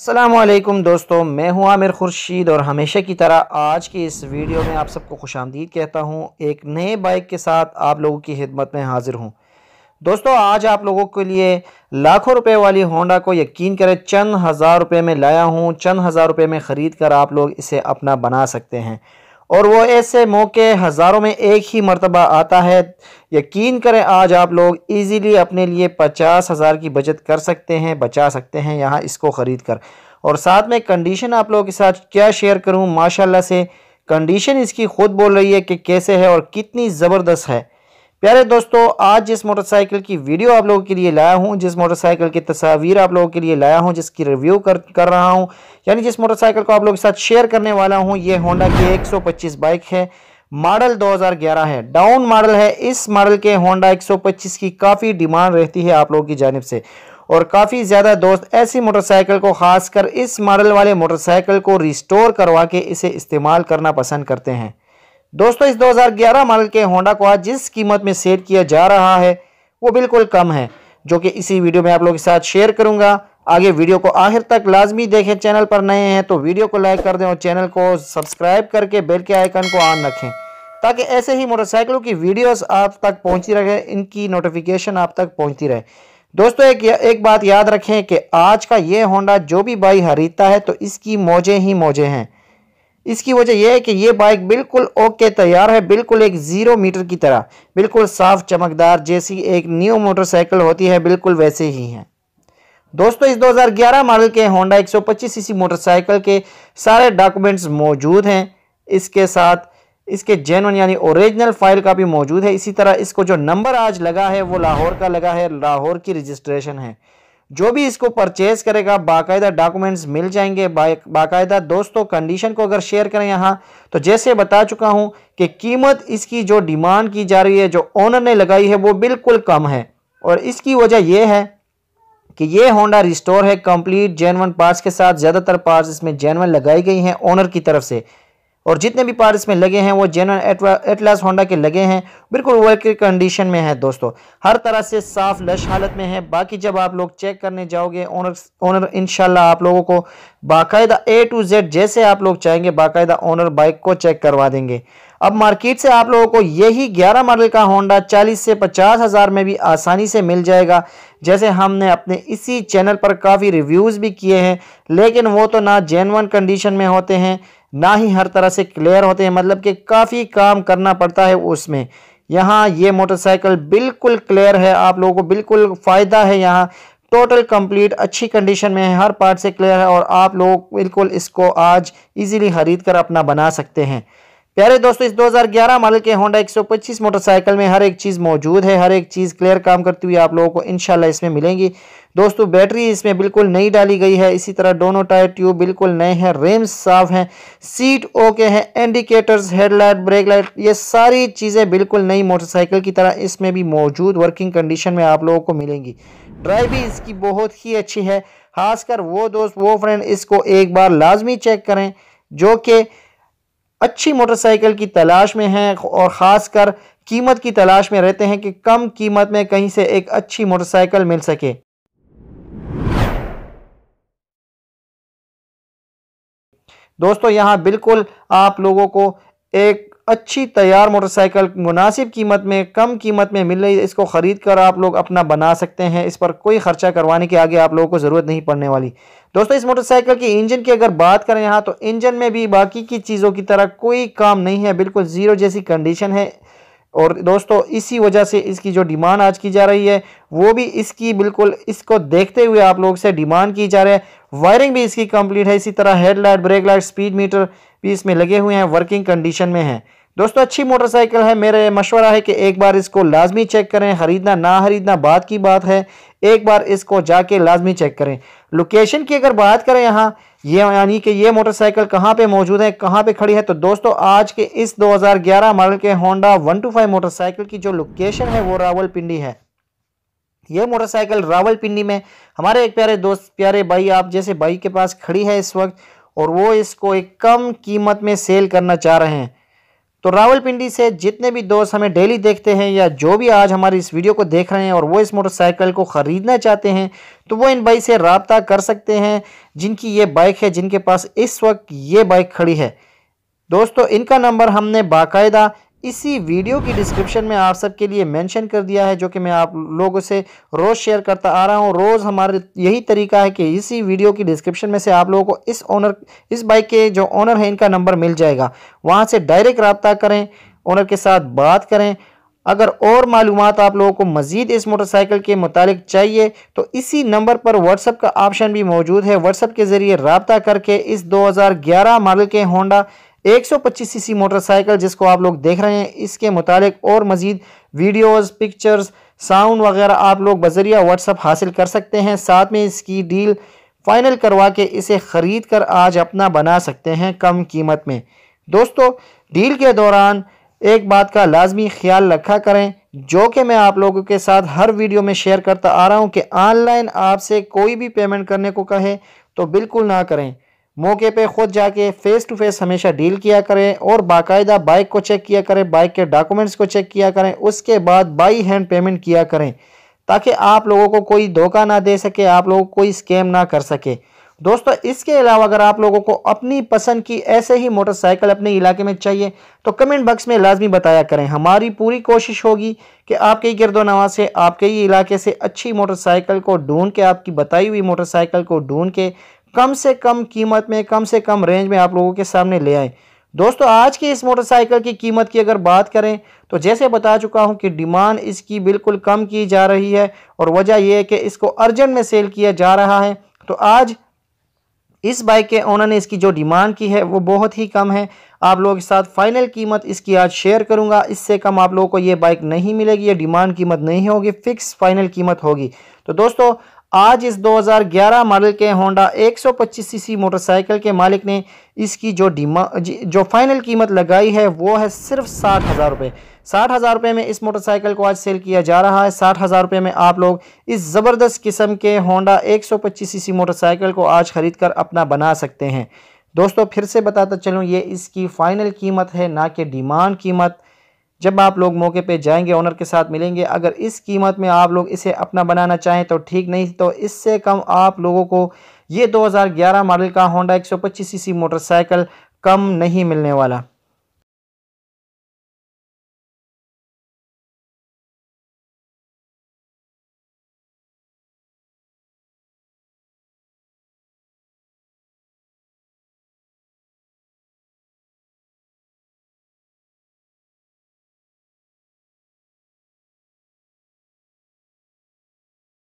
असलम दोस्तों मैं हूं आमिर खुर्शीद और हमेशा की तरह आज की इस वीडियो में आप सबको खुश आमदीद कहता हूं एक नए बाइक के साथ आप लोगों की खिदमत में हाजिर हूं दोस्तों आज आप लोगों के लिए लाखों रुपए वाली होंडा को यकीन करें चंद हज़ार रुपए में लाया हूं चंद हज़ार रुपए में ख़रीद कर आप लोग इसे अपना बना सकते हैं और वो ऐसे मौके हज़ारों में एक ही मरतबा आता है यकीन करें आज आप लोग इजीली अपने लिए पचास हज़ार की बचत कर सकते हैं बचा सकते हैं यहाँ इसको ख़रीद कर और साथ में कंडीशन आप लोगों के साथ क्या शेयर करूँ माशाल्लाह से कंडीशन इसकी ख़ुद बोल रही है कि कैसे है और कितनी ज़बरदस्त है प्यारे दोस्तों आज जिस मोटरसाइकिल की वीडियो आप लोगों के लिए लाया हूं जिस मोटरसाइकिल की तस्वीर आप लोगों के लिए लाया हूं जिसकी रिव्यू कर कर रहा हूं यानी जिस मोटरसाइकिल को आप लोगों के साथ शेयर करने वाला हूं ये होंडा की 125 बाइक है मॉडल 2011 है डाउन मॉडल है इस मॉडल के होंडा एक की काफ़ी डिमांड रहती है आप लोगों की जानब से और काफ़ी ज़्यादा दोस्त ऐसी मोटरसाइकिल को खासकर इस मॉडल वाले मोटरसाइकिल को रिस्टोर करवा के इसे इस्तेमाल करना पसंद करते हैं दोस्तों इस 2011 मॉडल के होंडा को आज जिस कीमत में सेल किया जा रहा है वो बिल्कुल कम है जो कि इसी वीडियो में आप लोगों के साथ शेयर करूंगा आगे वीडियो को आखिर तक लाजमी देखें चैनल पर नए हैं तो वीडियो को लाइक कर दें और चैनल को सब्सक्राइब करके बेल के आइकन को ऑन रखें ताकि ऐसे ही मोटरसाइकिलों की वीडियोस आप तक पहुंचती रहे इनकी नोटिफिकेशन आप तक पहुंचती रहे दोस्तों एक एक बात याद रखें कि आज का ये होंडा जो भी बाई खरीदता है तो इसकी मौजें ही मौजें हैं इसकी वजह यह है कि ये बाइक बिल्कुल ओके तैयार है बिल्कुल एक ज़ीरो मीटर की तरह बिल्कुल साफ चमकदार जैसी एक न्यू मोटरसाइकिल होती है बिल्कुल वैसे ही है दोस्तों इस 2011 मॉडल के होंडा 125 सीसी मोटरसाइकिल के सारे डॉक्यूमेंट्स मौजूद हैं इसके साथ इसके जेनवन यानी ओरिजिनल फाइल का भी मौजूद है इसी तरह इसको जो नंबर आज लगा है वो लाहौर का लगा है लाहौर की रजिस्ट्रेशन है जो भी इसको परचेज करेगा बाकायदा डॉक्यूमेंट्स मिल जाएंगे बाकायदा दोस्तों कंडीशन को अगर शेयर करें यहाँ तो जैसे बता चुका हूँ कि कीमत इसकी जो डिमांड की जा रही है जो ओनर ने लगाई है वो बिल्कुल कम है और इसकी वजह यह है कि ये होंडा रिस्टोर है कंप्लीट जेनवन पार्ट्स के साथ ज़्यादातर पार्ट्स इसमें जेनवन लगाई गई हैं ओनर की तरफ से और जितने भी पार्ट इसमें लगे हैं वो जेनवन एटलास होंडा के लगे हैं बिल्कुल वर्क कंडीशन में है दोस्तों हर तरह से साफ लश हालत में है बाकी जब आप लोग चेक करने जाओगे ओनर ओनर इनशाला आप लोगों को बाकायदा ए टू जेड जैसे आप लोग चाहेंगे बाकायदा ओनर बाइक को चेक करवा देंगे अब मार्केट से आप लोगों को यही 11 मॉडल का होंडा 40 से पचास हज़ार में भी आसानी से मिल जाएगा जैसे हमने अपने इसी चैनल पर काफ़ी रिव्यूज़ भी किए हैं लेकिन वो तो ना जेनवन कंडीशन में होते हैं ना ही हर तरह से क्लियर होते हैं मतलब कि काफ़ी काम करना पड़ता है उसमें यहाँ ये मोटरसाइकिल बिल्कुल क्लियर है आप लोगों को बिल्कुल फ़ायदा है यहाँ टोटल कंप्लीट अच्छी कंडीशन में है हर पार्ट से क्लियर है और आप लोग बिल्कुल इसको आज इजीली ख़रीद कर अपना बना सकते हैं प्यारे दोस्तों इस 2011 मॉडल के होंडा 125 मोटरसाइकिल में हर एक चीज़ मौजूद है हर एक चीज़ क्लियर काम करती हुई आप लोगों को इनशाला इसमें मिलेंगी दोस्तों बैटरी इसमें बिल्कुल नई डाली गई है इसी तरह दोनों टायर ट्यूब बिल्कुल नए हैं रेम्स साफ हैं सीट ओके हैं इंडिकेटर्स हेडलाइट ब्रेक लाइट ये सारी चीज़ें बिल्कुल नई मोटरसाइकिल की तरह इसमें भी मौजूद वर्किंग कंडीशन में आप लोगों को मिलेंगी ड्राइव भी इसकी बहुत ही अच्छी है खासकर वो दोस्त वो फ्रेंड इसको एक बार लाजमी चेक करें जो कि अच्छी मोटरसाइकिल की तलाश में हैं और ख़ासकर कीमत की तलाश में रहते हैं कि कम कीमत में कहीं से एक अच्छी मोटरसाइकिल मिल सके दोस्तों यहाँ बिल्कुल आप लोगों को एक अच्छी तैयार मोटरसाइकिल मुनासिब कीमत में कम कीमत में मिल रही है इसको ख़रीद कर आप लोग अपना बना सकते हैं इस पर कोई ख़र्चा करवाने के आगे आप लोगों को ज़रूरत नहीं पड़ने वाली दोस्तों इस मोटरसाइकिल की इंजन की अगर बात करें यहाँ तो इंजन में भी बाकी की चीज़ों की तरह कोई काम नहीं है बिल्कुल ज़ीरो जैसी कंडीशन है और दोस्तों इसी वजह से इसकी जो डिमांड आज की जा रही है वो भी इसकी बिल्कुल इसको देखते हुए आप लोग से डिमांड की जा रही है वायरिंग भी इसकी कंप्लीट है इसी तरह headlight brake light speedometer भी इसमें लगे हुए हैं वर्किंग कंडीशन में हैं दोस्तों अच्छी मोटरसाइकिल है मेरा मशवरा है कि एक बार इसको लाजमी चेक करें ख़रीदना ना ख़रीदना बात की बात है एक बार इसको जाके लाजमी चेक करें लोकेशन की अगर बात करें यहाँ ये यानी कि ये मोटरसाइकिल कहाँ पे मौजूद है कहाँ पे खड़ी है तो दोस्तों आज के इस 2011 मॉडल के होंडा 125 मोटरसाइकिल की जो लोकेशन है वो रावलपिंडी है ये मोटरसाइकिल रावलपिंडी में हमारे एक प्यारे दोस्त प्यारे भाई आप जैसे भाई के पास खड़ी है इस वक्त और वो इसको एक कम कीमत में सेल करना चाह रहे हैं तो रावलपिंडी से जितने भी दोस्त हमें डेली देखते हैं या जो भी आज हमारी इस वीडियो को देख रहे हैं और वो इस मोटरसाइकिल को ख़रीदना चाहते हैं तो वो इन भाई से रबता कर सकते हैं जिनकी ये बाइक है जिनके पास इस वक्त ये बाइक खड़ी है दोस्तों इनका नंबर हमने बाकायदा इसी वीडियो की डिस्क्रिप्शन में आप सबके लिए मेंशन कर दिया है जो कि मैं आप लोगों से रोज़ शेयर करता आ रहा हूँ रोज़ हमारे यही तरीका है कि इसी वीडियो की डिस्क्रिप्शन में से आप लोगों को इस ओनर इस बाइक के जो ओनर हैं इनका नंबर मिल जाएगा वहाँ से डायरेक्ट रबता करें ओनर के साथ बात करें अगर और मालूम आप लोगों को मज़ीद इस मोटरसाइकिल के मुतालिक चाहिए तो इसी नंबर पर व्हाट्सअप का ऑप्शन भी मौजूद है व्हाट्सअप के ज़रिए रबता करके इस दो मॉडल के होंडा 125 सीसी मोटरसाइकिल जिसको आप लोग देख रहे हैं इसके मुतालिक और मज़ीद वीडियोस पिक्चर्स साउंड वगैरह आप लोग बजरिया व्हाट्सअप हासिल कर सकते हैं साथ में इसकी डील फ़ाइनल करवा के इसे ख़रीद कर आज अपना बना सकते हैं कम कीमत में दोस्तों डील के दौरान एक बात का लाजमी ख्याल रखा करें जो कि मैं आप लोगों के साथ हर वीडियो में शेयर करता आ रहा हूं कि ऑनलाइन आपसे कोई भी पेमेंट करने को कहे तो बिल्कुल ना करें मौके पे खुद जाके फेस टू फेस हमेशा डील किया करें और बाकायदा बाइक को चेक किया करें बाइक के डॉक्यूमेंट्स को चेक किया करें उसके बाद बाई हैंड पेमेंट किया करें ताकि आप लोगों को कोई धोखा ना दे सके आप लोगों को कोई स्कैम ना कर सके दोस्तों इसके अलावा अगर आप लोगों को अपनी पसंद की ऐसे ही मोटरसाइकिल अपने इलाके में चाहिए तो कमेंट बॉक्स में लाजमी बताया करें हमारी पूरी कोशिश होगी कि आपके ही गिरदोनवा से आपके ही इलाके से अच्छी मोटरसाइकिल को ढूंढ के आपकी बताई हुई मोटरसाइकिल को ढूंढ के कम से कम कीमत में कम से कम रेंज में आप लोगों के सामने ले आए दोस्तों आज की इस मोटरसाइकिल की कीमत की अगर बात करें तो जैसे बता चुका हूं कि डिमांड इसकी बिल्कुल कम की जा रही है और वजह यह है कि इसको अर्जेंट में सेल किया जा रहा है तो आज इस बाइक के ओनर ने इसकी जो डिमांड की है वो बहुत ही कम है आप लोगों के साथ फाइनल कीमत इसकी आज शेयर करूंगा इससे कम आप लोगों को ये बाइक नहीं मिलेगी ये डिमांड कीमत नहीं होगी फिक्स फाइनल कीमत होगी तो दोस्तों आज इस 2011 मॉडल के होंडा 125 सीसी मोटरसाइकिल के मालिक ने इसकी जो डिमा जो फाइनल कीमत लगाई है वो है सिर्फ साठ हज़ार रुपये साठ हज़ार रुपये में इस मोटरसाइकिल को आज सेल किया जा रहा है साठ हज़ार रुपये में आप लोग इस ज़बरदस्त किस्म के होंडा 125 सीसी मोटरसाइकिल को आज ख़रीद कर अपना बना सकते हैं दोस्तों फिर से बताता चलूँ ये इसकी फ़ाइनल कीमत है ना कि डिमांड कीमत जब आप लोग मौके पे जाएंगे ओनर के साथ मिलेंगे अगर इस कीमत में आप लोग इसे अपना बनाना चाहें तो ठीक नहीं तो इससे कम आप लोगों को ये 2011 मॉडल का होंडा 125 सीसी मोटरसाइकिल कम नहीं मिलने वाला